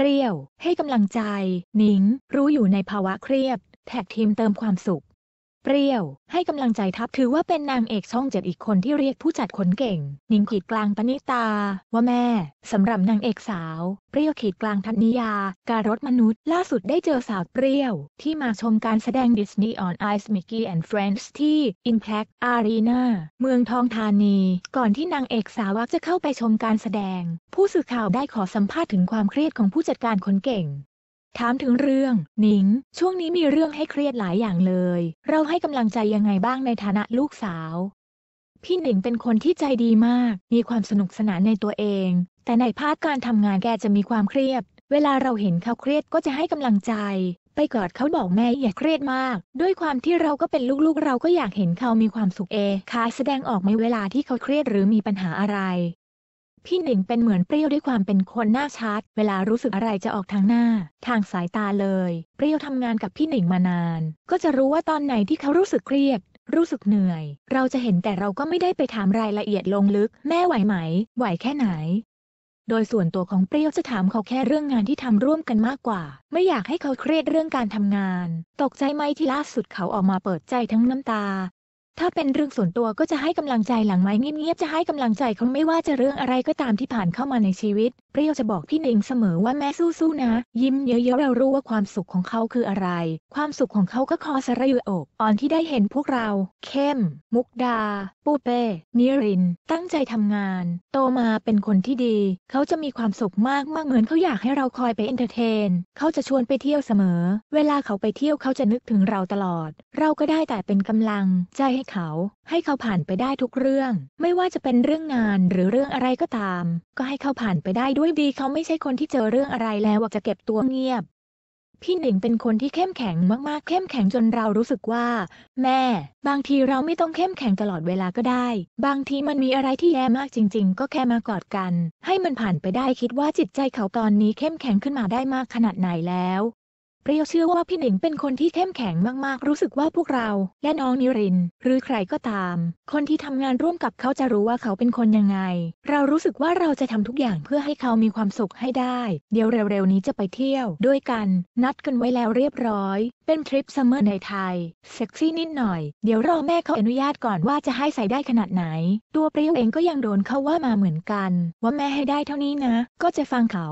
เปรี้ยวให้กำลังใจหนิง รู้อยู่ในภาวะเครียดแท็กทีมเติมความสุขเปรี้ยวให้กำลังใจทัพถือว่าเป็นนางเอกช่องเจ็ดอีกคนที่เรียกผู้จัดคนเก่ง นิงขีดกลางปณิตา ว่าแม่ สำหรับนางเอกสาวเปรี้ยวขีดกลางธัิยา การรถมนุษย์ ล่าสุดได้เจอสาวเปรี้ยว ที่มาชมการแสดงดิส d i s ออ y on Ice m กก k e y and f r ฟรน d ์ที่ Impact Arena เมืองทองธานี ก่อนที่นางเอกสาวจะเข้าไปชมการแสดง ผู้สื่อข่าวได้ขอสัมภาษณ์ถึงความเครียดของผู้จัดการคนเก่งถามถึงเรื่องหนิง ช่วงนี้มีเรื่องให้เครียดหลายอย่างเลย เราให้กำลังใจยังไงบ้างในฐานะลูกสาว พี่หนิงเป็นคนที่ใจดีมาก มีความสนุกสนานในตัวเอง แต่ในภาคการทำงานแกจะมีความเครียดเวลาเราเห็นเขาเครียดก็จะให้กำลังใจ ไปกอดเขาบอกแม่อย่าเครียดมาก ด้วยความที่เราก็เป็นลูกๆ เราก็อยากเห็นเขามีความสุขเอคาแสดงออกในเวลาที่เขาเครียดหรือมีปัญหาอะไรพี่หนิงเป็นเหมือนเปรี้ยวด้วยความเป็นคนหน้าชัด เวลารู้สึกอะไรจะออกทางหน้า ทางสายตาเลย เปรี้ยวทำงานกับพี่หนิงมานาน ก็จะรู้ว่าตอนไหนที่เขารู้สึกเครียด รู้สึกเหนื่อย เราจะเห็นแต่เราก็ไม่ได้ไปถามรายละเอียดลงลึก แม่ไหวไหม ไหวแค่ไหน โดยส่วนตัวของเปรี้ยวจะถามเขาแค่เรื่องงานที่ทำร่วมกันมากกว่า ไม่อยากให้เขาเครียดเรื่องการทำงาน ตกใจไหมที่ล่าสุดเขาออกมาเปิดใจทั้งน้ำตาถ้าเป็นเรื่องส่วนตัวก็จะให้กำลังใจหลังไม้เงียบๆจะให้กำลังใจเขาไม่ว่าจะเรื่องอะไรก็ตามที่ผ่านเข้ามาในชีวิตเปรี้ยวจะบอกพี่หนิงเสมอว่าแม่สู้ๆนะ ยิ้มเยอะๆเรารู้ว่าความสุขของเขาคืออะไร ความสุขของเขาก็คอสระยืออกอ่อนที่ได้เห็นพวกเรา เข้ม มุกดาปูเป้นิริน ตั้งใจทำงาน โตมาเป็นคนที่ดี เขาจะมีความสุขมากมากเหมือนเขาอยากให้เราคอยไปเอนเตอร์เทนเขาจะชวนไปเที่ยวเสมอ เวลาเขาไปเที่ยวเขาจะนึกถึงเราตลอด เราก็ได้แต่เป็นกำลังใจให้เขาให้เขาผ่านไปได้ทุกเรื่อง ไม่ว่าจะเป็นเรื่องงานหรือเรื่องอะไรก็ตาม ก็ให้เขาผ่านไปได้ด้วยดี เขาไม่ใช่คนที่เจอเรื่องอะไรแล้วจะเก็บตัวเงียบพี่หนิงเป็นคนที่เข้มแข็งมากๆเข้มแข็งจนเรารู้สึกว่า แม่ บางทีเราไม่ต้องเข้มแข็งตลอดเวลาก็ได้ บางทีมันมีอะไรที่แย่มากจริง ๆ ก็แค่มากอดกัน ให้มันผ่านไปได้คิดว่าจิตใจเขาตอนนี้เข้มแข็งขึ้นมาได้มากขนาดไหนแล้วเปรี้ยวเชื่อว่าพี่หนิงเป็นคนที่เข้มแข็งมากๆ รู้สึกว่าพวกเราและน้องนิริน หรือใครก็ตาม คนที่ทำงานร่วมกับเขาจะรู้ว่าเขาเป็นคนยังไง เรารู้สึกว่าเราจะทำทุกอย่างเพื่อให้เขามีความสุขให้ได้ เดี๋ยวเร็วๆ นี้จะไปเที่ยวด้วยกัน นัดกันไว้แล้วเรียบร้อย เป็นทริปซัมเมอร์ในไทยเซ็กซี่นิดหน่อย เดี๋ยวรอแม่เขาอนุญาตก่อนว่าจะให้ใส่ได้ขนาดไหน ตัวเปรี้ยวเองก็ยังโดนเขาว่ามาเหมือนกัน ว่าแม่ให้ได้เท่านี้นะ ก็จะฟังเขา